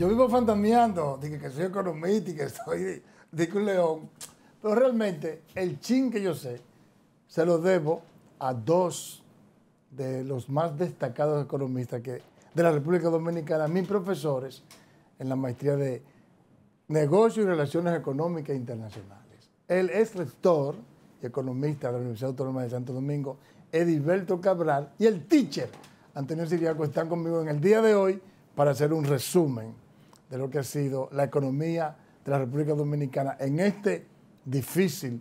yo vivo fantameando, dije que soy economista y que soy de un león, pero realmente el chin que yo sé se lo debo a dos de los más destacados economistas que, de la República Dominicana, mis profesores en la maestría de Negocios y Relaciones Económicas Internacionales. Él es rector y economista de la Universidad Autónoma de Santo Domingo, Edilberto Cabral, y el teacher Antonio Siriaco están conmigo en el día de hoy para hacer un resumen de lo que ha sido la economía de la República Dominicana en este difícil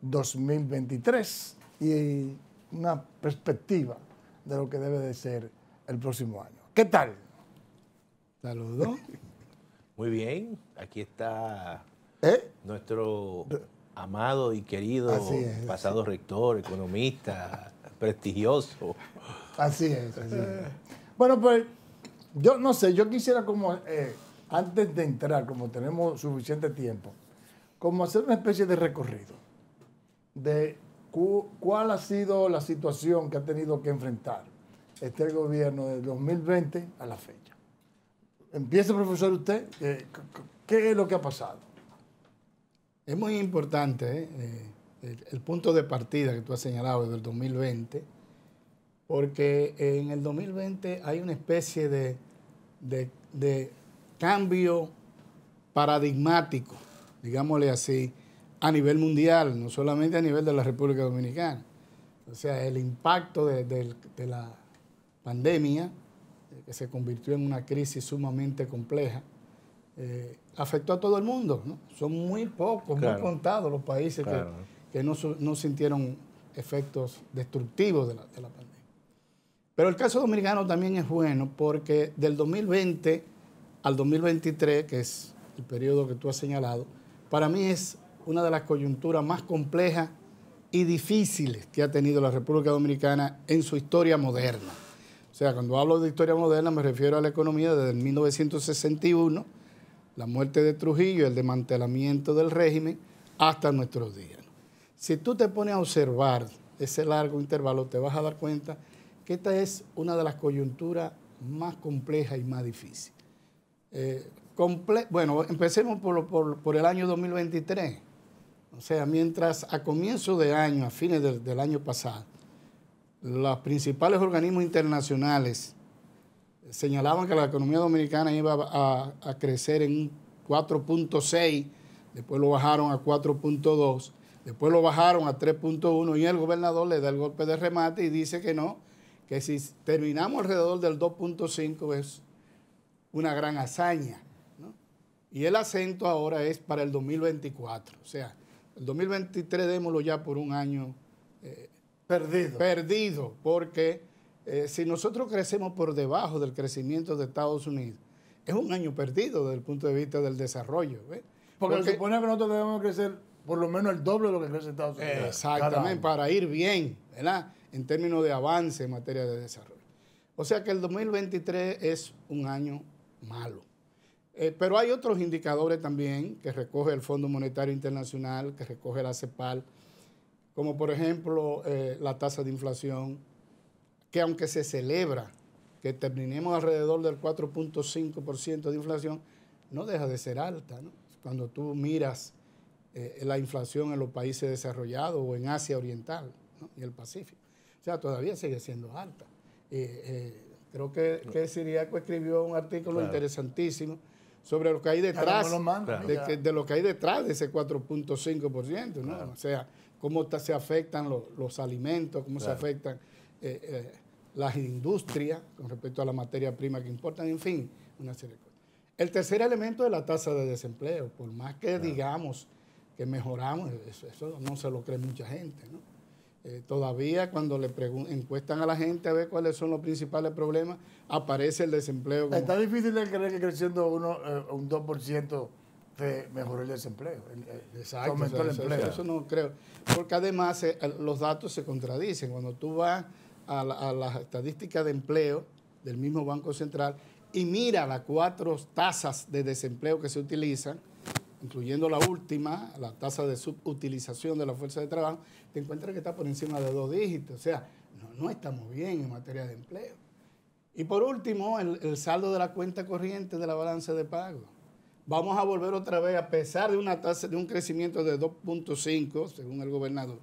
2023 y una perspectiva de lo que debe de ser el próximo año. ¿Qué tal? Saludos. Muy bien, aquí está ¿Eh? nuestro amado y querido pasado rector, economista, prestigioso. Así es, así es. Bueno, pues yo no sé, yo quisiera como eh, antes de entrar, como tenemos suficiente tiempo, como hacer una especie de recorrido de cuál ha sido la situación que ha tenido que enfrentar este gobierno del 2020 a la fecha. Empiece, profesor, usted, eh, ¿qué es lo que ha pasado? Es muy importante eh, eh, el, punto de partida que tú has señalado del 2020, porque en el 2020 hay una especie de cambio paradigmático, digámosle así, a nivel mundial, no solamente a nivel de la República Dominicana. O sea, el impacto de, la pandemia, eh, que se convirtió en una crisis sumamente compleja, eh, afectó a todo el mundo. Son muy pocos, muy contados los países que, no, sintieron efectos destructivos de la pandemia. Pero el caso dominicano también es bueno porque del 2020 al 2023, que es el periodo que tú has señalado, para mí es una de las coyunturas más complejas y difíciles que ha tenido la República Dominicana en su historia moderna. O sea, cuando hablo de historia moderna me refiero a la economía desde 1961, la muerte de Trujillo, el desmantelamiento del régimen, hasta nuestros días. Si tú te pones a observar ese largo intervalo, te vas a dar cuenta que esta es una de las coyunturas más complejas y más difíciles. Eh, bueno, empecemos por, el año 2023. O sea, mientras a comienzo de año, a fines del año pasado, los principales organismos internacionales señalaban que la economía dominicana iba a, crecer en 4.6, después lo bajaron a 4.2, después lo bajaron a 3.1 y el gobernador le da el golpe de remate y dice que no, que si terminamos alrededor del 2.5 es una gran hazaña. ¿no? Y el acento ahora es para el 2024. O sea, el 2023 démoslo ya por un año eh, perdido. Perdido, porque eh, si nosotros crecemos por debajo del crecimiento de Estados Unidos, es un año perdido desde el punto de vista del desarrollo. Porque, porque supone que nosotros debemos crecer por lo menos el doble de lo que crece Estados Unidos. Eh, exactamente, para ir bien, ¿verdad? En términos de avance en materia de desarrollo. O sea que el 2023 es un año malo. Eh, pero hay otros indicadores también que recoge el Fondo Monetario Internacional, que recoge la CEPAL, como por ejemplo eh, la tasa de inflación, que aunque se celebra que terminemos alrededor del 4.5% de inflación, no deja de ser alta. Cuando tú miras eh, la inflación en los países desarrollados o en Asia Oriental y el Pacífico, o sea, todavía sigue siendo alta. Creo que, Siriaco escribió un artículo interesantísimo sobre lo que hay detrás, de, lo que hay detrás de ese 4.5%, ¿no? O sea, cómo se afectan los, alimentos, cómo se afectan eh, eh, las industrias con respecto a la materia prima que importan, en fin, una serie de cosas. El tercer elemento es la tasa de desempleo. Por más que digamos que mejoramos, eso no se lo cree mucha gente, ¿no? Eh, todavía cuando le encuestan a la gente a ver cuáles son los principales problemas, aparece el desempleo. Está difícil de creer que creciendo uno, eh, un 2% se mejoró el desempleo. Exacto. Aumentó el empleo. Eso, no creo. Porque además eh, los datos se contradicen. Cuando tú vas a, a las estadísticas de empleo del mismo Banco Central y mira las cuatro tasas de desempleo que se utilizan, incluyendo la última, la tasa de subutilización de la fuerza de trabajo, te encuentras que está por encima de dos dígitos. O sea, no, estamos bien en materia de empleo. Y por último, el, saldo de la cuenta corriente de la balanza de pago. Vamos a volver otra vez, a pesar de una tasa de un crecimiento de 2.5, según el gobernador,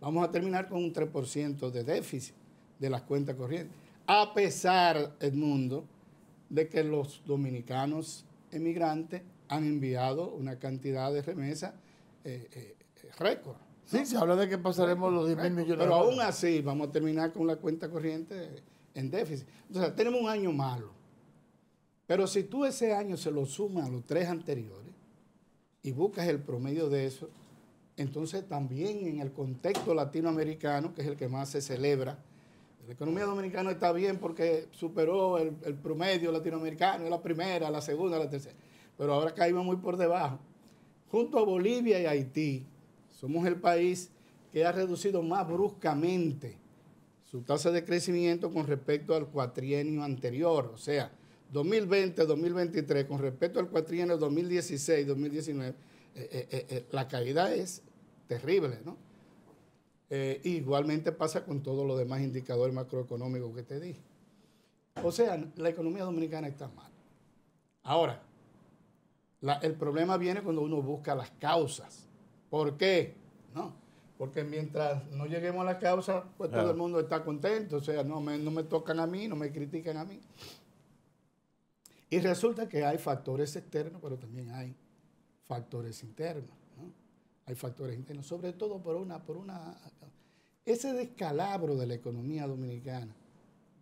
vamos a terminar con un 3% de déficit de las cuentas corrientes. A pesar, Edmundo, de que los dominicanos emigrantes han enviado una cantidad de remesas eh, eh, récord. Sí, se habla de que pasaremos los 10 mil millones. Pero aún así vamos a terminar con la cuenta corriente en déficit. Entonces, tenemos un año malo. Pero si tú ese año se lo sumas a los tres anteriores y buscas el promedio de eso, entonces también en el contexto latinoamericano, que es el que más se celebra, la economía dominicana está bien porque superó el, el promedio latinoamericano, la primera, la segunda, la tercera pero ahora caímos muy por debajo. Junto a Bolivia y Haití, somos el país que ha reducido más bruscamente su tasa de crecimiento con respecto al cuatrienio anterior, o sea, 2020-2023 con respecto al cuatrienio 2016-2019, eh, eh, eh, la caída es terrible, ¿no? igualmente pasa con todos los demás indicadores macroeconómicos que te di. O sea, la economía dominicana está mal. Ahora, el problema viene cuando uno busca las causas. ¿Por qué? Porque mientras no lleguemos a la causa, pues todo el mundo está contento. O sea, no me, tocan a mí, no me critican a mí. Y resulta que hay factores externos, pero también hay factores internos. Hay factores internos, sobre todo por una, por una... Ese descalabro de la economía dominicana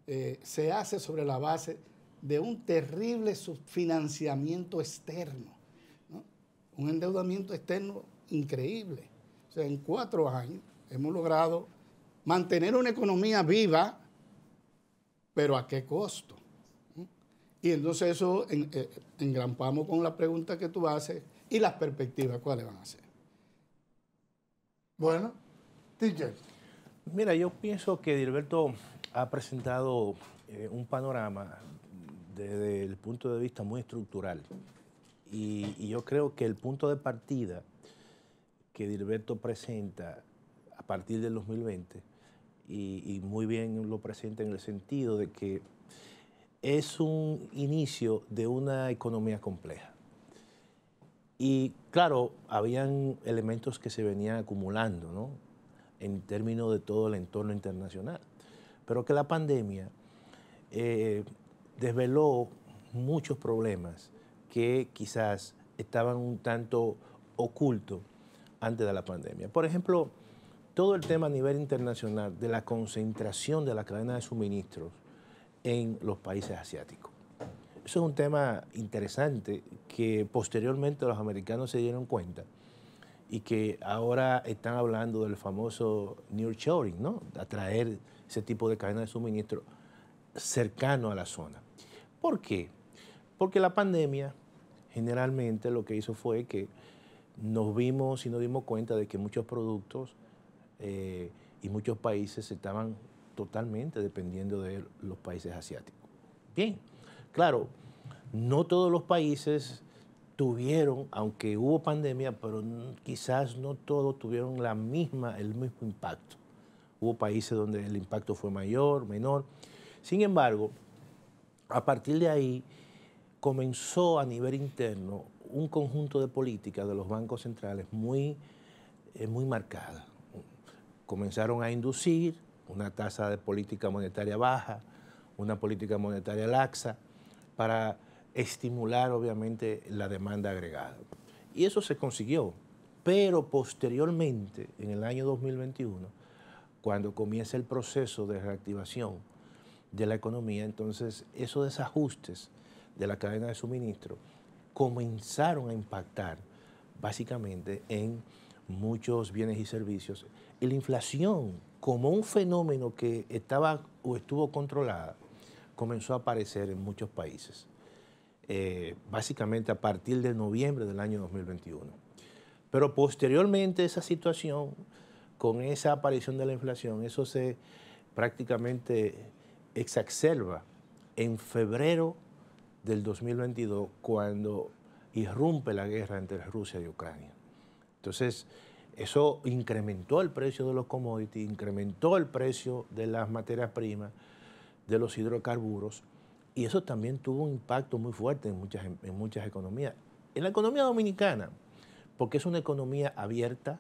eh, se hace sobre la base de un terrible subfinanciamiento externo, un endeudamiento externo increíble. O sea, en cuatro años hemos logrado mantener una economía viva, pero ¿a qué costo? Y entonces eso eh, engrampamos con la pregunta que tú haces y las perspectivas, ¿cuáles van a ser? Bueno, teacher. Mira, yo pienso que Dilberto ha presentado eh, un panorama desde el punto de vista muy estructural. Y, yo creo que el punto de partida que Dilberto presenta a partir del 2020, y, muy bien lo presenta en el sentido de que es un inicio de una economía compleja. Y claro, habían elementos que se venían acumulando, ¿no? En términos de todo el entorno internacional. Pero que la pandemia eh, desveló muchos problemas que quizás estaban un tanto ocultos antes de la pandemia. Por ejemplo, todo el tema a nivel internacional de la concentración de la cadena de suministros en los países asiáticos. Eso es un tema interesante que posteriormente los americanos se dieron cuenta y que ahora están hablando del famoso nearshoring, ¿no? Atraer ese tipo de cadena de suministro cercano a la zona. ¿Por qué? Porque la pandemia generalmente lo que hizo fue que nos vimos y nos dimos cuenta de que muchos productos eh, y muchos países estaban totalmente dependiendo de los países asiáticos. Bien, claro, no todos los países tuvieron, aunque hubo pandemia, pero quizás no todos tuvieron la misma, el mismo impacto. Hubo países donde el impacto fue mayor, menor. Sin embargo, a partir de ahí comenzó a nivel interno un conjunto de políticas de los bancos centrales muy, eh, muy marcada. Comenzaron a inducir una tasa de política monetaria baja, una política monetaria laxa, para estimular obviamente la demanda agregada. Y eso se consiguió, pero posteriormente, en el año 2021, cuando comienza el proceso de reactivación, de la economía. Entonces, esos desajustes de la cadena de suministro comenzaron a impactar básicamente en muchos bienes y servicios. Y la inflación, como un fenómeno que estaba o estuvo controlada, comenzó a aparecer en muchos países, eh, básicamente a partir de noviembre del año 2021. Pero posteriormente esa situación, con esa aparición de la inflación, eso se prácticamente exacerba en febrero del 2022 cuando irrumpe la guerra entre Rusia y Ucrania. Entonces, eso incrementó el precio de los commodities, incrementó el precio de las materias primas, de los hidrocarburos, y eso también tuvo un impacto muy fuerte en muchas, en muchas economías. En la economía dominicana, porque es una economía abierta,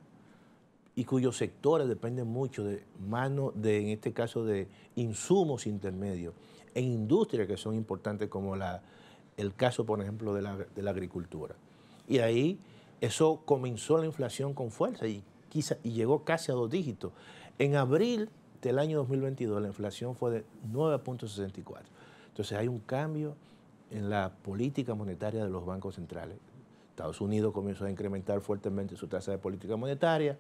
y cuyos sectores dependen mucho de mano, de, en este caso, de insumos intermedios en industrias que son importantes como la, el caso, por ejemplo, de la, agricultura. Y ahí eso comenzó la inflación con fuerza y, y llegó casi a dos dígitos. En abril del año 2022 la inflación fue de 9.64. Entonces hay un cambio en la política monetaria de los bancos centrales. Estados Unidos comenzó a incrementar fuertemente su tasa de política monetaria.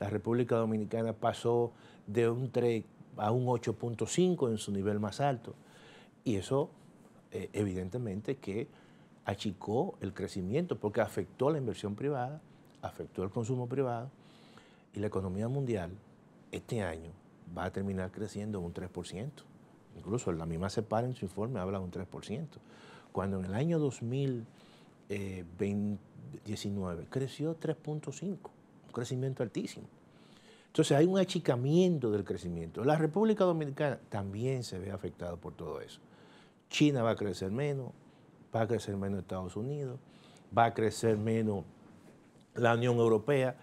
La República Dominicana pasó de un 3 a un 8.5 en su nivel más alto. Y eso eh, evidentemente que achicó el crecimiento porque afectó la inversión privada, afectó el consumo privado y la economía mundial este año va a terminar creciendo un 3%. Incluso la misma separa en su informe habla de un 3%. Cuando en el año 2019 eh, creció 3.5% crecimiento altísimo. Entonces hay un achicamiento del crecimiento. La República Dominicana también se ve afectada por todo eso. China va a crecer menos, va a crecer menos Estados Unidos, va a crecer menos la Unión Europea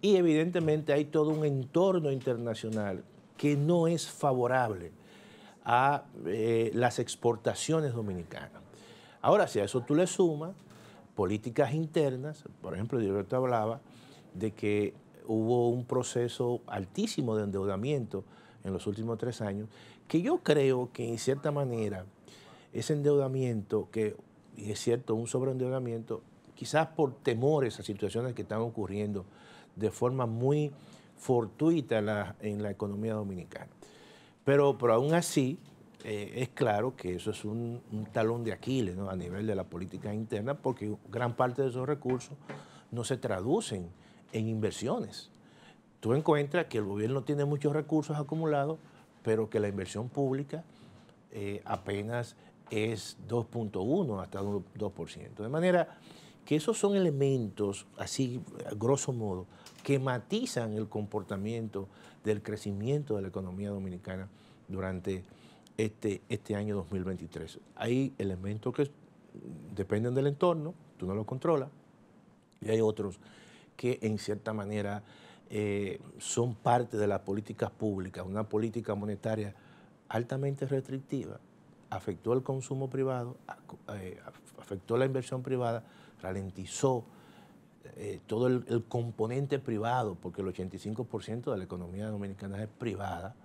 y evidentemente hay todo un entorno internacional que no es favorable a eh, las exportaciones dominicanas. Ahora, si a eso tú le sumas políticas internas, por ejemplo, yo te hablaba, de que hubo un proceso altísimo de endeudamiento en los últimos tres años, que yo creo que en cierta manera ese endeudamiento, que es cierto, un sobreendeudamiento, quizás por temores a situaciones que están ocurriendo de forma muy fortuita en la, economía dominicana. Pero, pero aún así, eh, es claro que eso es un, talón de Aquiles a nivel de la política interna, porque gran parte de esos recursos no se traducen en inversiones. Tú encuentras que el gobierno tiene muchos recursos acumulados, pero que la inversión pública eh, apenas es 2.1 hasta un 2%. De manera que esos son elementos, así grosso modo, que matizan el comportamiento del crecimiento de la economía dominicana durante este, este año 2023. Hay elementos que dependen del entorno, tú no lo controlas, y hay otros que en cierta manera eh, son parte de las políticas públicas, una política monetaria altamente restrictiva, afectó el consumo privado, eh, afectó la inversión privada, ralentizó eh, todo el, el, componente privado, porque el 85% de la economía dominicana es privada,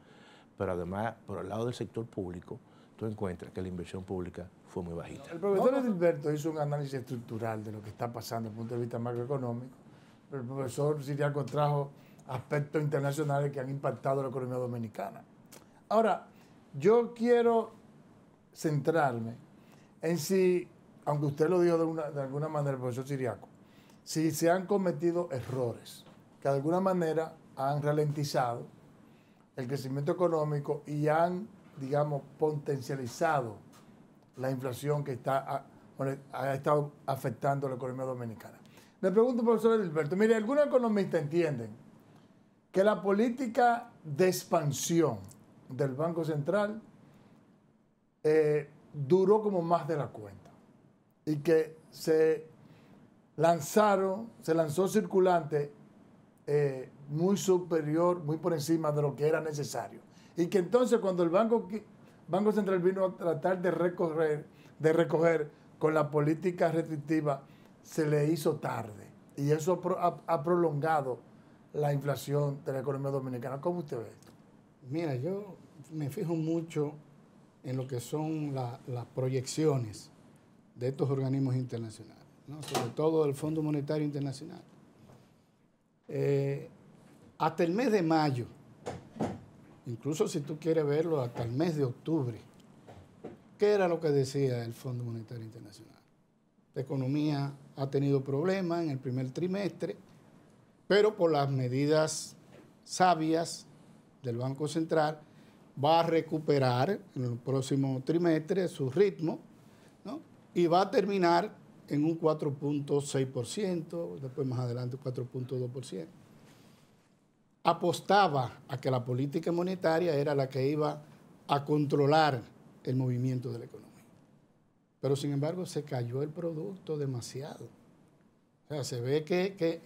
pero además por el lado del sector público, tú encuentras que la inversión pública fue muy bajita. El profesor Edilberto hizo un análisis estructural de lo que está pasando desde el punto de vista macroeconómico el profesor Siriaco trajo aspectos internacionales que han impactado la economía dominicana. Ahora, yo quiero centrarme en si, aunque usted lo dijo de, alguna manera, el profesor Siriaco, si se han cometido errores que de alguna manera han ralentizado el crecimiento económico y han, digamos, potencializado la inflación que está, ha estado afectando la economía dominicana. Le pregunto profesor Edilberto, mire, algunos economistas entienden que la política de expansión del Banco Central eh, duró como más de la cuenta y que se lanzaron, se lanzó circulante eh, muy superior, muy por encima de lo que era necesario. Y que entonces cuando el Banco, Central vino a tratar de recoger, de recoger con la política restrictiva se le hizo tarde. Y eso ha, prolongado la inflación de la economía dominicana. ¿Cómo usted ve esto? Mira, yo me fijo mucho en lo que son las proyecciones de estos organismos internacionales, sobre todo del Fondo Monetario Internacional. Eh, hasta el mes de mayo, incluso si tú quieres verlo, hasta el mes de octubre, ¿qué era lo que decía el Fondo Monetario Internacional? La economía ha tenido problemas en el primer trimestre, pero por las medidas sabias del Banco Central va a recuperar en el próximo trimestre su ritmo y va a terminar en un 4.6%, después más adelante 4.2%. Apostaba a que la política monetaria era la que iba a controlar el movimiento de la economía. Pero sin embargo se cayó el producto demasiado. O sea, se ve que,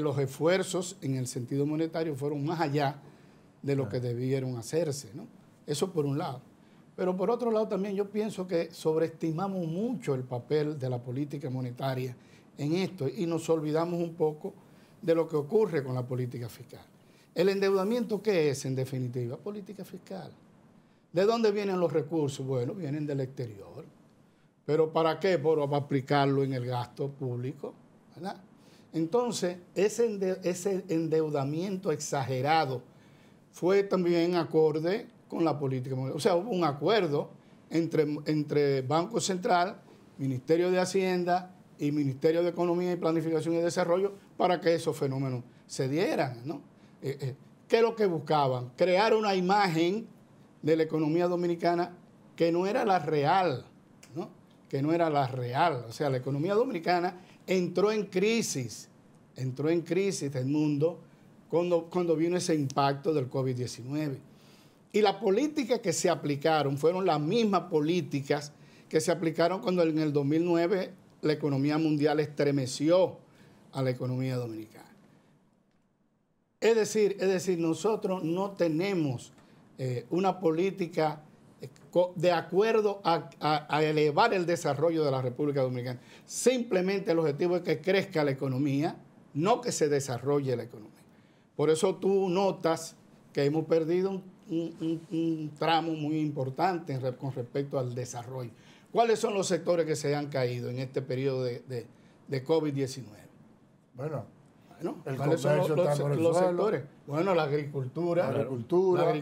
los esfuerzos en el sentido monetario fueron más allá de lo que debieron hacerse. ¿no? Eso por un lado. Pero por otro lado también yo pienso que sobreestimamos mucho el papel de la política monetaria en esto y nos olvidamos un poco de lo que ocurre con la política fiscal. El endeudamiento, ¿qué es en definitiva? Política fiscal. ¿De dónde vienen los recursos? Bueno, vienen del exterior. ¿Pero para qué? por para aplicarlo en el gasto público. ¿verdad? Entonces, ese, endeudamiento exagerado fue también acorde con la política O sea, hubo un acuerdo entre, Banco Central, Ministerio de Hacienda y Ministerio de Economía y Planificación y Desarrollo para que esos fenómenos se dieran. ¿no? Eh, eh, ¿Qué es lo que buscaban? Crear una imagen de la economía dominicana que no era la real que no era la real. O sea, la economía dominicana entró en crisis, entró en crisis del mundo cuando, cuando vino ese impacto del COVID-19. Y las políticas que se aplicaron fueron las mismas políticas que se aplicaron cuando en el 2009 la economía mundial estremeció a la economía dominicana. Es decir, es decir nosotros no tenemos eh, una política de acuerdo a, elevar el desarrollo de la República Dominicana. Simplemente el objetivo es que crezca la economía, no que se desarrolle la economía. Por eso tú notas que hemos perdido un, tramo muy importante con respecto al desarrollo. ¿Cuáles son los sectores que se han caído en este periodo de, de COVID-19? Bueno, bueno, ¿cuáles son los, sectores? Bueno, la agricultura, la agricultura,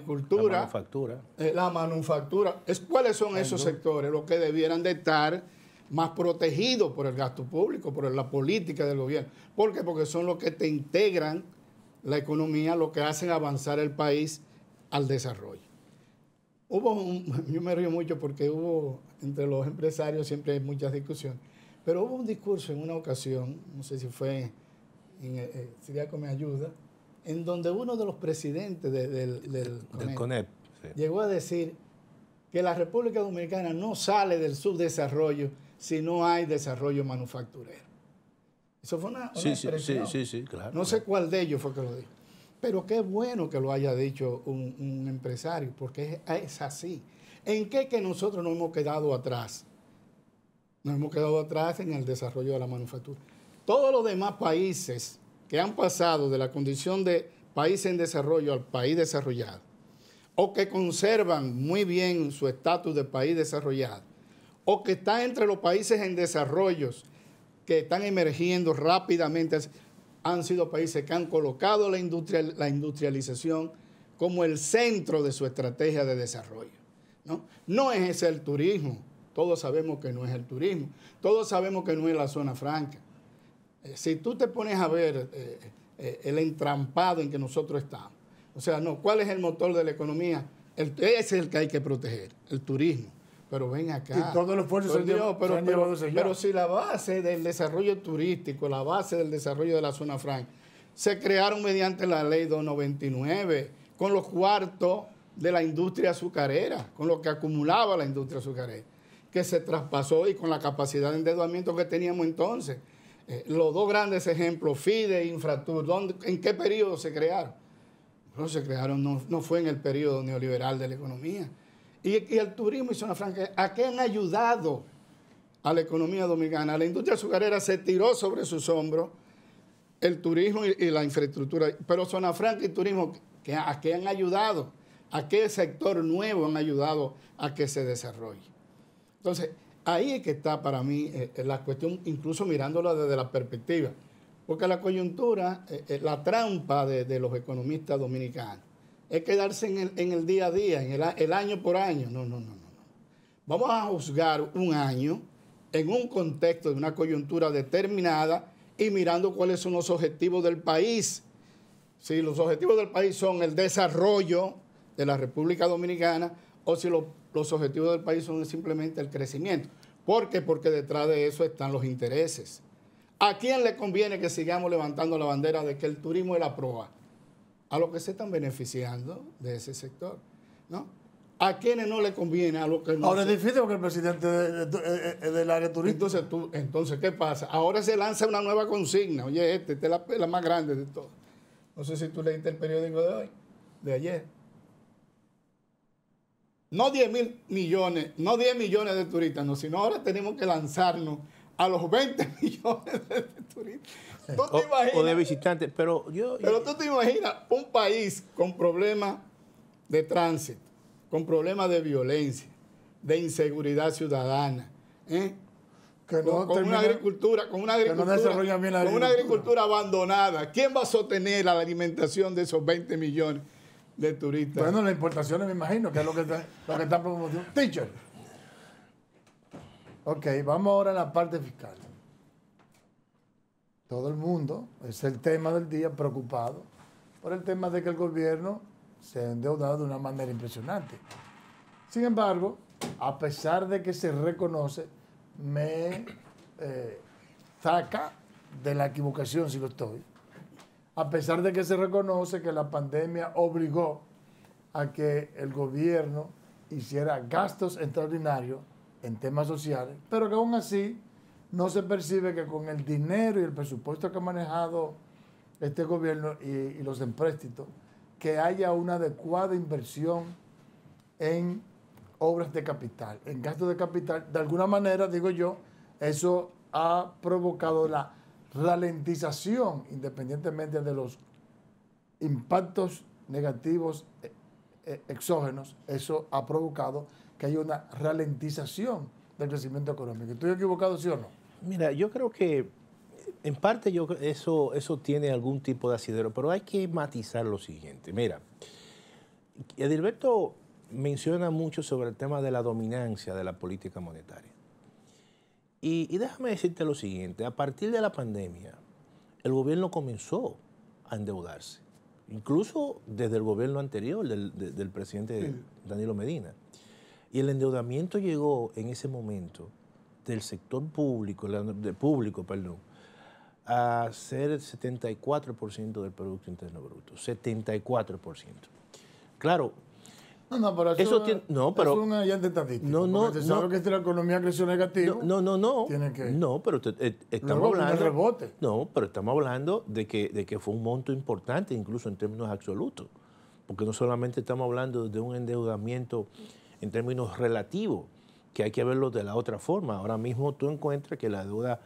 la, manufactura. Eh, es, ¿Cuáles son esos sectores los que debieran de estar más protegidos por el gasto público, por la política del gobierno? ¿Por qué? Porque son los que te integran la economía, los que hacen avanzar el país al desarrollo. Hubo un, yo me río mucho porque hubo entre los empresarios siempre hay muchas discusiones, pero hubo un discurso en una ocasión, no sé si fue en eh, eh, me ayuda, en donde uno de los presidentes del, CONEP, llegó a decir que la República Dominicana no sale del subdesarrollo si no hay desarrollo manufacturero. Eso fue una, una sí, Sí, sí, claro, no sé cuál de ellos fue que lo dijo. Pero qué bueno que lo haya dicho un, empresario, porque es, es, así. ¿En qué que nosotros nos hemos quedado atrás? Nos hemos quedado atrás en el desarrollo de la manufactura. Todos los demás países que han pasado de la condición de país en desarrollo al país desarrollado, o que conservan muy bien su estatus de país desarrollado, o que están entre los países en desarrollo, que están emergiendo rápidamente, han sido países que han colocado la, industria, la industrialización como el centro de su estrategia de desarrollo. ¿no? no es ese el turismo, todos sabemos que no es el turismo, todos sabemos que no es la zona franca. Eh, si tú te pones a ver eh, eh, el entrampado en que nosotros estamos, o sea, no, ¿cuál es el motor de la economía? ese es el que hay que proteger, el turismo. Pero ven acá. Y todos los pero, pero, si la base del desarrollo turístico, la base del desarrollo de la zona franca, se crearon mediante la ley 299, con los cuartos de la industria azucarera, con lo que acumulaba la industria azucarera, que se traspasó y con la capacidad de endeudamiento que teníamos entonces. Eh, los dos grandes ejemplos, FIDE e Infratur, ¿en qué periodo se crearon? No se crearon, no, fue en el periodo neoliberal de la economía. Y, el turismo y zona franca, ¿a qué han ayudado a la economía dominicana? La industria azucarera se tiró sobre sus hombros el turismo y, la infraestructura, pero zona franca y turismo, ¿a qué han ayudado? ¿A qué sector nuevo han ayudado a que se desarrolle? Entonces, Ahí es que está para mí eh, eh, la cuestión, incluso mirándola desde la perspectiva, porque la coyuntura, eh, la trampa de, los economistas dominicanos, es quedarse en el, en el día a día, en el, el, año por año. No, no, no, no. Vamos a juzgar un año en un contexto de una coyuntura determinada y mirando cuáles son los objetivos del país. Si los objetivos del país son el desarrollo de la República Dominicana o si los los objetivos del país son simplemente el crecimiento. ¿Por qué? Porque detrás de eso están los intereses. ¿A quién le conviene que sigamos levantando la bandera de que el turismo es la proa? A los que se están beneficiando de ese sector, ¿no? a quiénes no le conviene, a los que no. Ahora es difícil porque el presidente del área turística. Entonces, tú, entonces, ¿qué pasa? Ahora se lanza una nueva consigna. Oye, este, es la, la más grande de todas. No sé si tú leíste el periódico de hoy, de ayer no 10 mil millones, no 10 millones de turistas, sino ahora tenemos que lanzarnos a los 20 millones de turistas. O, de visitantes, pero yo... Pero tú te imaginas un país con problemas de tránsito, con problemas de violencia, de inseguridad ciudadana, con, una agricultura, una Con una agricultura abandonada. ¿Quién va a sostener la alimentación de esos 20 millones? de turistas. Bueno, las importaciones me imagino que es lo que, está, lo están promocionando. Teacher. Ok, vamos ahora a la parte fiscal. Todo el mundo, es el tema del día, preocupado por el tema de que el gobierno se ha endeudado de una manera impresionante. Sin embargo, a pesar de que se reconoce, me eh, saca de la equivocación si lo estoy a pesar de que se reconoce que la pandemia obligó a que el gobierno hiciera gastos extraordinarios en temas sociales, pero que aún así no se percibe que con el dinero y el presupuesto que ha manejado este gobierno y, y los empréstitos, que haya una adecuada inversión en obras de capital, en gastos de capital. De alguna manera, digo yo, eso ha provocado la ralentización, independientemente de los impactos negativos e, e, exógenos, eso ha provocado que haya una ralentización del crecimiento económico. ¿Estoy equivocado, sí o no? Mira, yo creo que en parte yo eso, eso tiene algún tipo de asidero, pero hay que matizar lo siguiente. Mira, Edilberto menciona mucho sobre el tema de la dominancia de la política monetaria. Y, déjame decirte lo siguiente, a partir de la pandemia, el gobierno comenzó a endeudarse, incluso desde el gobierno anterior del, presidente Danilo Medina. Y el endeudamiento llegó en ese momento del sector público, de público perdón, a ser el 74% del Producto Interno Bruto. 74%. Claro, no, pero eso, no, pero, es un estadístico. No, no, no, que la economía creció negativo. No, no, no. no, pero eh, estamos hablando. Rebote. No, pero estamos hablando de que, de que fue un monto importante, incluso en términos absolutos. Porque no solamente estamos hablando de un endeudamiento en términos relativos, que hay que verlo de la otra forma. Ahora mismo tú encuentras que la deuda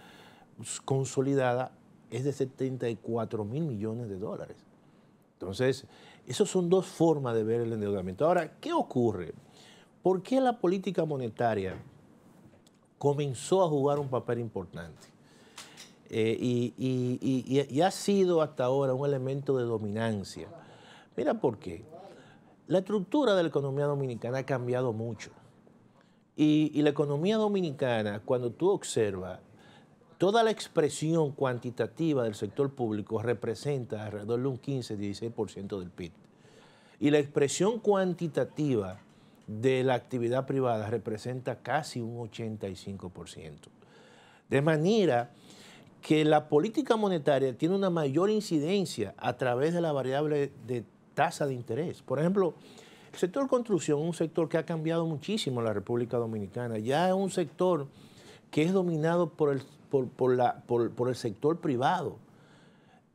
consolidada es de 74 mil millones de dólares. Entonces, esas son dos formas de ver el endeudamiento. Ahora, ¿qué ocurre? ¿Por qué la política monetaria comenzó a jugar un papel importante? Eh, y, ha sido hasta ahora un elemento de dominancia. Mira por qué. La estructura de la economía dominicana ha cambiado mucho. Y, la economía dominicana, cuando tú observas, Toda la expresión cuantitativa del sector público representa alrededor de un 15-16% del PIB. Y la expresión cuantitativa de la actividad privada representa casi un 85%. De manera que la política monetaria tiene una mayor incidencia a través de la variable de tasa de interés. Por ejemplo, el sector construcción es un sector que ha cambiado muchísimo en la República Dominicana. Ya es un sector que es dominado por el por, la, por, el sector privado.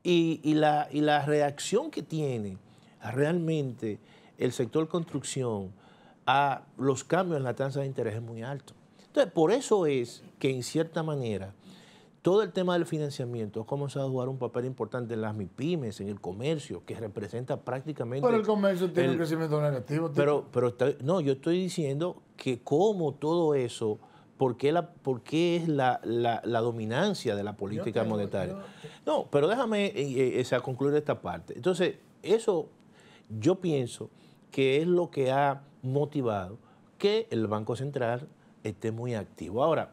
Y, la, reacción que tiene realmente el sector construcción a los cambios en la tasa de interés es muy alto. Entonces, por eso es que en cierta manera todo el tema del financiamiento ha comenzado a jugar un papel importante en las MIPIMES, en el comercio, que representa prácticamente... Pero el comercio tiene un crecimiento negativo. Pero, pero no, yo estoy diciendo que como todo eso por qué, la, por es la, dominancia de la política monetaria. no, pero déjame eh, eh, concluir esta parte. Entonces, eso yo pienso que es lo que ha motivado que el Banco Central esté muy activo. Ahora,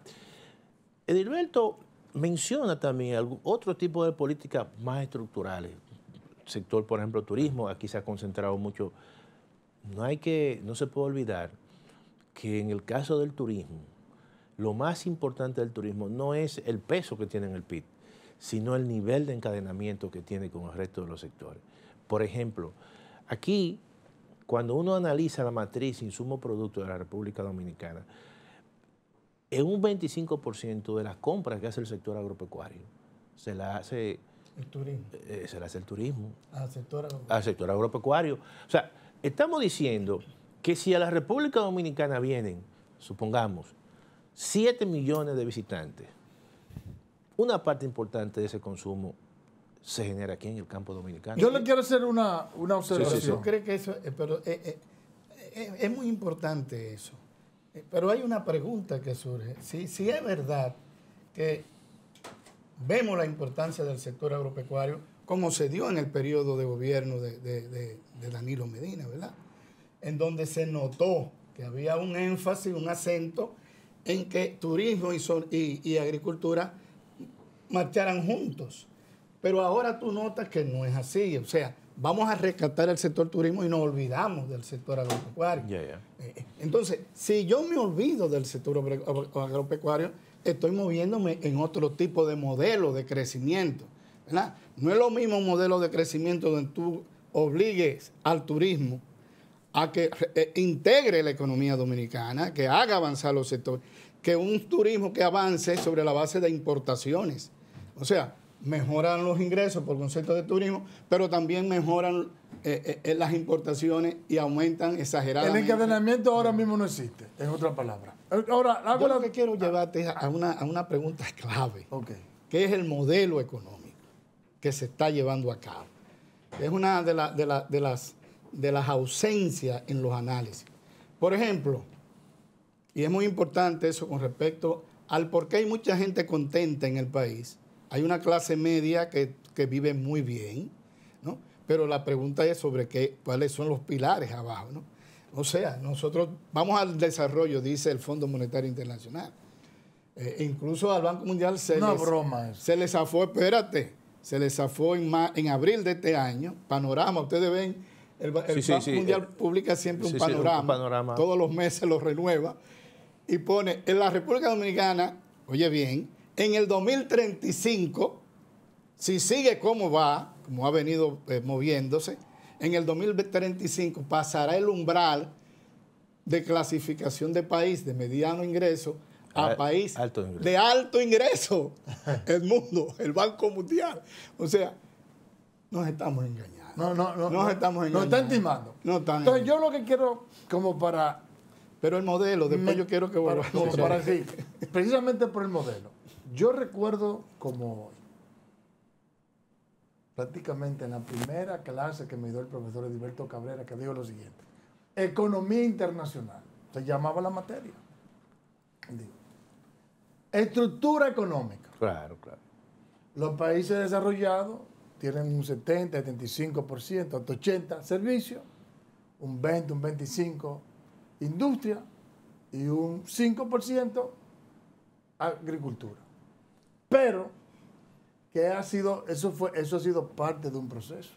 Edilberto menciona también otro tipo de políticas más estructurales. Sector, por ejemplo, turismo, aquí se ha concentrado mucho. No hay que, no se puede olvidar que en el caso del turismo, lo más importante del turismo no es el peso que tiene en el PIB, sino el nivel de encadenamiento que tiene con el resto de los sectores. Por ejemplo, aquí, cuando uno analiza la matriz insumo-producto de la República Dominicana, en un 25% de las compras que hace el sector agropecuario se la hace el turismo. Eh, se la hace el turismo. Al sector agropecuario. O sea, estamos diciendo que si a la República Dominicana vienen, supongamos, Siete millones de visitantes. Una parte importante de ese consumo se genera aquí en el campo dominicano. Yo le quiero hacer una, observación. que eso, eh, pero, eh, eh, es muy importante eso. Pero hay una pregunta que surge. Si, es verdad que vemos la importancia del sector agropecuario, como se dio en el periodo de gobierno de, de Danilo Medina, ¿verdad? En donde se notó que había un énfasis, un acento en que turismo y, agricultura marcharan juntos. Pero ahora tú notas que no es así. O sea, vamos a rescatar el sector turismo y nos olvidamos del sector agropecuario. Eh, entonces, si yo me olvido del sector agropecuario, estoy moviéndome en otro tipo de modelo de crecimiento. No es lo mismo un modelo de crecimiento donde tú obligues al turismo a que eh, integre la economía dominicana, que haga avanzar los sectores, que un turismo que avance sobre la base de importaciones. O sea, mejoran los ingresos por concepto de turismo, pero también mejoran eh, eh, las importaciones y aumentan exageradamente. El encadenamiento ahora mismo no existe, es otra palabra. Ahora, lo que quiero llevarte a una, pregunta clave, que es el modelo económico que se está llevando a cabo. Es una de, de las de las ausencias en los análisis. Por ejemplo, y es muy importante eso con respecto al por qué hay mucha gente contenta en el país. Hay una clase media que, vive muy bien, ¿no? Pero la pregunta es sobre qué, cuáles son los pilares abajo, ¿no? O sea, nosotros vamos al desarrollo, dice el Fondo Monetario Internacional. Eh, incluso al Banco Mundial se una les, se les zafó, espérate, se les zafó en, en abril de este año. Panorama, ustedes ven el, Banco Mundial eh, publica siempre un panorama, todos los meses lo renueva y pone en la República Dominicana, oye bien, en el 2035, si sigue como va, como ha venido eh, moviéndose, en el 2035 pasará el umbral de clasificación de país de mediano ingreso a país de alto ingreso. El mundo, el Banco Mundial. O sea, nos estamos engañando. No, no, no. Nos estamos engañando. están No Entonces, yo lo que quiero, como para. Pero el modelo, después yo quiero que vuelva para Precisamente por el modelo. Yo recuerdo como prácticamente en la primera clase que me dio el profesor Edilberto Cabrera, que dijo lo siguiente: Economía internacional. Se llamaba la materia. estructura económica. Claro, claro. Los países desarrollados tienen un 70, 75%, hasta 80% servicios. un 20, un 25% industria y un 5% agricultura. Pero que ha sido, eso, fue, eso ha sido parte de un proceso.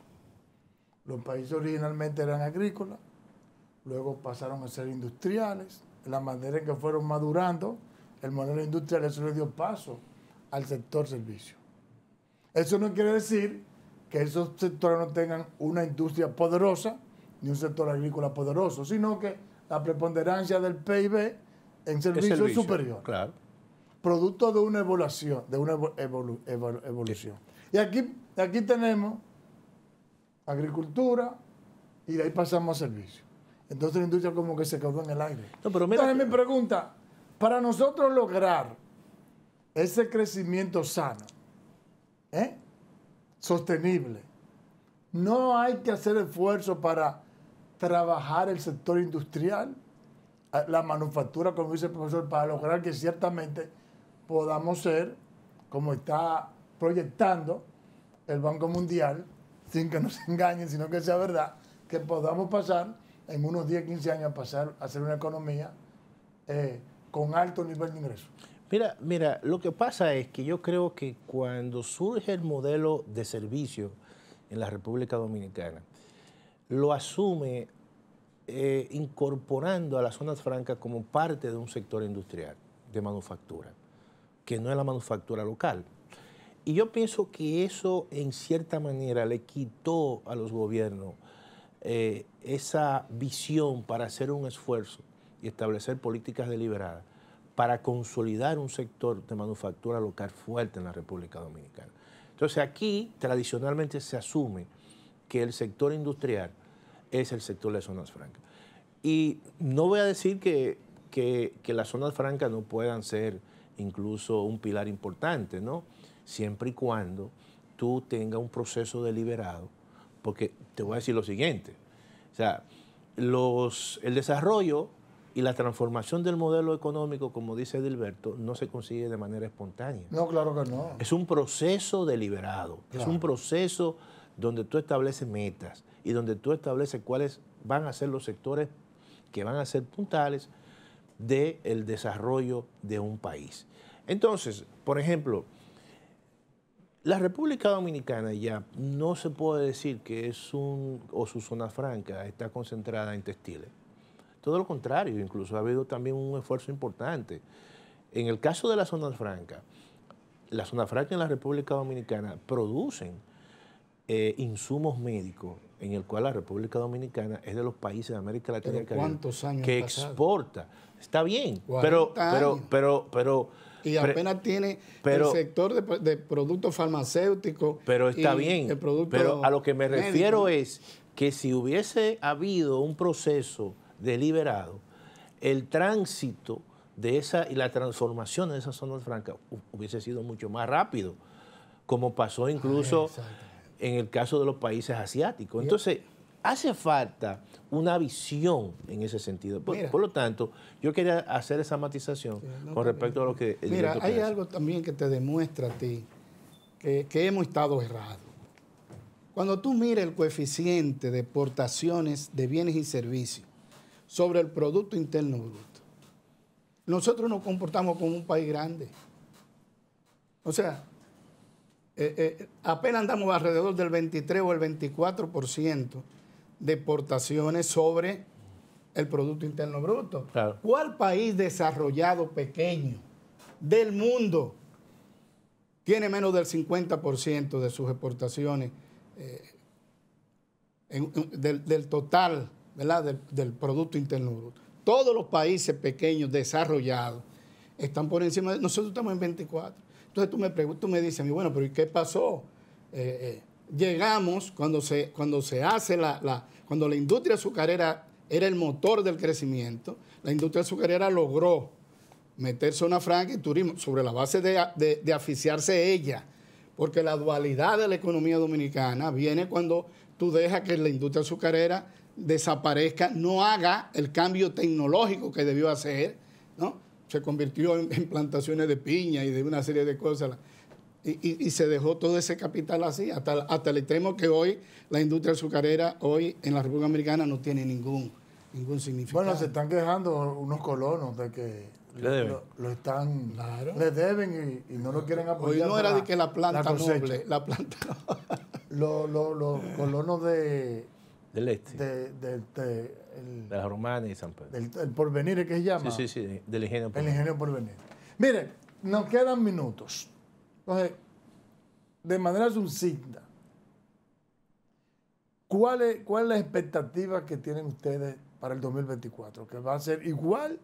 Los países originalmente eran agrícolas, luego pasaron a ser industriales. La manera en que fueron madurando, el modelo industrial, eso le dio paso al sector servicio. Eso no quiere decir que esos sectores no tengan una industria poderosa ni un sector agrícola poderoso, sino que la preponderancia del PIB en servicios servicio? superior. Claro. Producto de una evolución, de una evolución. Y aquí, aquí tenemos agricultura y de ahí pasamos a servicios. Entonces la industria como que se quedó en el aire. pero Entonces mi pregunta, para nosotros lograr ese crecimiento sano, ¿eh? sostenible. No hay que hacer esfuerzo para trabajar el sector industrial, la manufactura, como dice el profesor, para lograr que ciertamente podamos ser, como está proyectando el Banco Mundial, sin que nos engañen, sino que sea verdad, que podamos pasar en unos 10, 15 años a pasar a ser una economía eh, con alto nivel de ingresos. Mira, mira, lo que pasa es que yo creo que cuando surge el modelo de servicio en la República Dominicana, lo asume eh, incorporando a las zonas francas como parte de un sector industrial de manufactura, que no es la manufactura local. Y yo pienso que eso en cierta manera le quitó a los gobiernos eh, esa visión para hacer un esfuerzo y establecer políticas deliberadas para consolidar un sector de manufactura local fuerte en la República Dominicana. Entonces aquí tradicionalmente se asume que el sector industrial es el sector de zonas francas. Y no voy a decir que, las zonas francas no puedan ser incluso un pilar importante, ¿no? Siempre y cuando tú tengas un proceso deliberado, porque te voy a decir lo siguiente, o sea, los, el desarrollo y la transformación del modelo económico, como dice Edilberto, no se consigue de manera espontánea. No, claro que no. Es un proceso deliberado, es un proceso donde tú estableces metas y donde tú estableces cuáles van a ser los sectores que van a ser puntales del desarrollo de un país. Entonces, por ejemplo, la República Dominicana ya no se puede decir que es un, o su zona franca está concentrada en textiles todo lo contrario, incluso ha habido también un esfuerzo importante. En el caso de la zona franca, la zona franca en la República Dominicana producen eh, insumos médicos en el cual la República Dominicana es de los países de América Latina que exporta. Está bien, pero, pero, pero, pero, y apenas tiene el sector de, productos farmacéuticos. Pero está bien. pero a lo que me refiero es que si hubiese habido un proceso deliberado el tránsito de esa y la transformación de esa zona franca hubiese sido mucho más rápido, como pasó incluso ah, en el caso de los países asiáticos. Entonces, hace falta una visión en ese sentido. Por, lo tanto, yo quería hacer esa matización con respecto a lo que... mira, hay algo también que te demuestra a ti que, que hemos estado errados. Cuando tú miras el coeficiente de exportaciones de bienes y servicios, sobre el Producto Interno Bruto. Nosotros nos comportamos como un país grande. O sea, eh, eh, apenas andamos alrededor del 23 o el 24% de exportaciones sobre el Producto Interno Bruto. ¿Cuál país desarrollado pequeño del mundo tiene menos del 50% de sus exportaciones eh, del total? Del, del Producto Interno Bruto. Todos los países pequeños desarrollados están por encima de nosotros estamos en 24. Entonces tú me preguntas, tú me dices a mí, bueno, pero ¿y qué pasó? Eh, eh, llegamos cuando se, cuando se hace la, la, cuando la industria azucarera era el motor del crecimiento, la industria azucarera logró ...meterse una franca y turismo sobre la base de, de, de aficiarse ella, porque la dualidad de la economía dominicana viene cuando tú dejas que la industria azucarera desaparezca, no haga el cambio tecnológico que debió hacer, ¿no? Se convirtió en, plantaciones de piña y de una serie de cosas. Y, se dejó todo ese capital así, hasta, hasta el extremo que hoy la industria azucarera, hoy en la República Americana, no tiene ningún, ningún significado. Bueno, se están quejando unos colonos de que le deben. Lo, están, claro. le deben y, no lo quieren apoyar. Hoy no era de que la planta noble, la planta. los colonos de del este. De, las romanas y San Pedro. Del el porvenir que se llama. Sí, sí, sí, del ingenio porvenir. El ingenio porvenir. Mire, nos quedan minutos. Entonces, de manera sucinta, ¿cuál es, la expectativa que tienen ustedes para el 2024? ¿Que va a ser igual,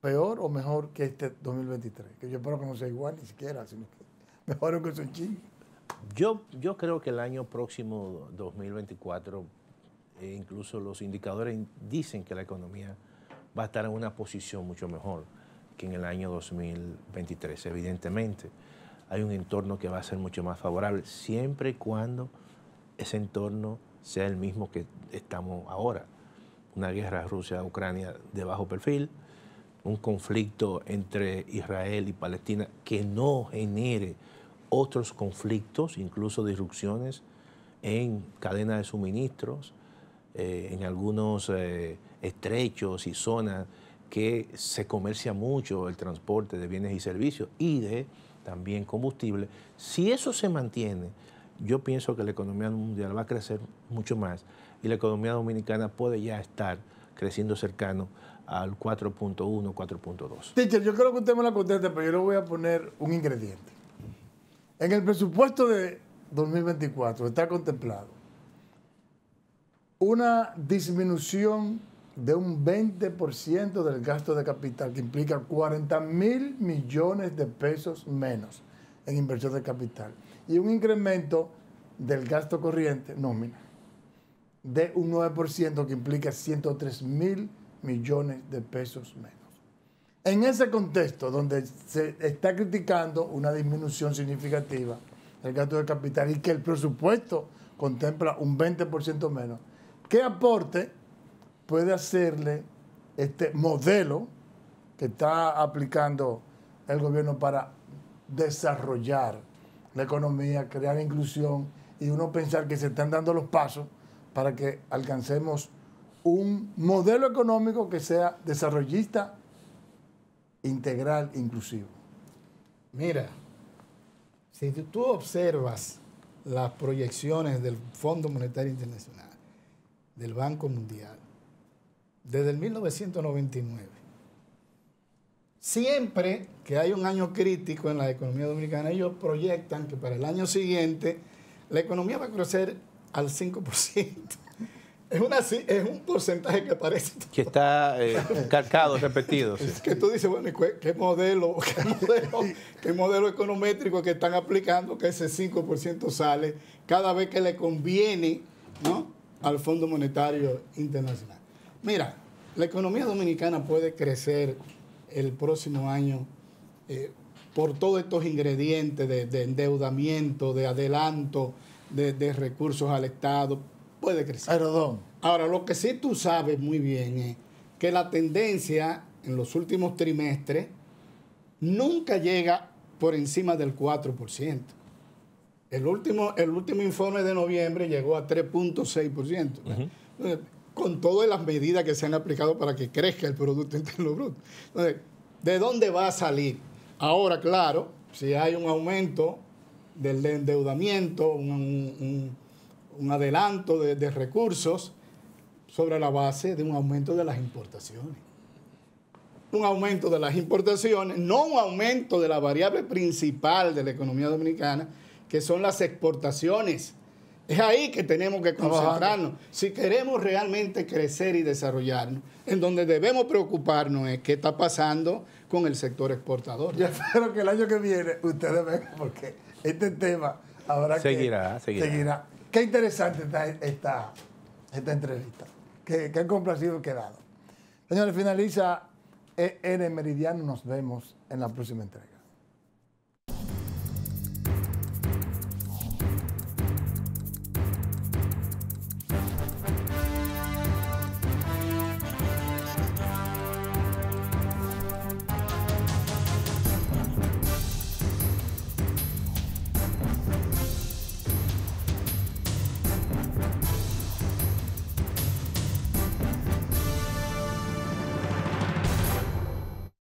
peor o mejor que este 2023? Que yo espero que no sea igual ni siquiera, sino que mejor que su chingo. Yo, creo que el año próximo, 2024, eh, incluso los indicadores dicen que la economía va a estar en una posición mucho mejor que en el año 2023. Evidentemente, hay un entorno que va a ser mucho más favorable, siempre y cuando ese entorno sea el mismo que estamos ahora. Una guerra Rusia-Ucrania de bajo perfil, un conflicto entre Israel y Palestina que no genere otros conflictos, incluso disrupciones en cadena de suministros, eh, en algunos eh, estrechos y zonas que se comercia mucho el transporte de bienes y servicios y de también combustible. Si eso se mantiene, yo pienso que la economía mundial va a crecer mucho más y la economía dominicana puede ya estar creciendo cercano al 4.1, 4.2. Teacher, yo creo que usted me lo contesta, pero yo le voy a poner un ingrediente. En el presupuesto de 2024 está contemplado una disminución de un 20% del gasto de capital, que implica 40 mil millones de pesos menos en inversión de capital, y un incremento del gasto corriente nómina de un 9%, que implica 103 mil millones de pesos menos. En ese contexto donde se está criticando una disminución significativa del gasto de capital y que el presupuesto contempla un 20% menos, ¿qué aporte puede hacerle este modelo que está aplicando el gobierno para desarrollar la economía, crear inclusión y uno pensar que se están dando los pasos para que alcancemos un modelo económico que sea desarrollista integral, inclusivo. Mira, si tú observas las proyecciones del Fondo Monetario Internacional, del Banco Mundial, desde el 1999, siempre que hay un año crítico en la economía dominicana, ellos proyectan que para el año siguiente la economía va a crecer al 5%. Es, es un porcentaje que aparece. Que está eh, calcado, repetido. Es que tú dices, bueno, ¿qué modelo, qué modelo, econométrico que están aplicando que ese 5% sale cada vez que le conviene al Fondo Monetario Internacional? Mira, la economía dominicana puede crecer el próximo año eh, por todos estos ingredientes de, endeudamiento, de adelanto de recursos al Estado, puede crecer. Ahora, lo que sí tú sabes muy bien es que la tendencia en los últimos trimestres nunca llega por encima del 4%. El último, el último informe de noviembre llegó a 3.6%. Con todas las medidas que se han aplicado para que crezca el Producto Interno Bruto. Entonces, ¿de dónde va a salir? Ahora, claro, si hay un aumento del endeudamiento, un un adelanto de, recursos sobre la base de un aumento de las importaciones. Un aumento de las importaciones, no un aumento de la variable principal de la economía dominicana, que son las exportaciones. Es ahí que tenemos que concentrarnos. Si queremos realmente crecer y desarrollarnos, en donde debemos preocuparnos es qué está pasando con el sector exportador. Yo espero que el año que viene ustedes vean porque este tema ahora que seguirá. seguirá. Qué interesante está esta, esta entrevista. Qué, qué complacido quedado. Señores, finaliza EN Meridiano. Nos vemos en la próxima entrega.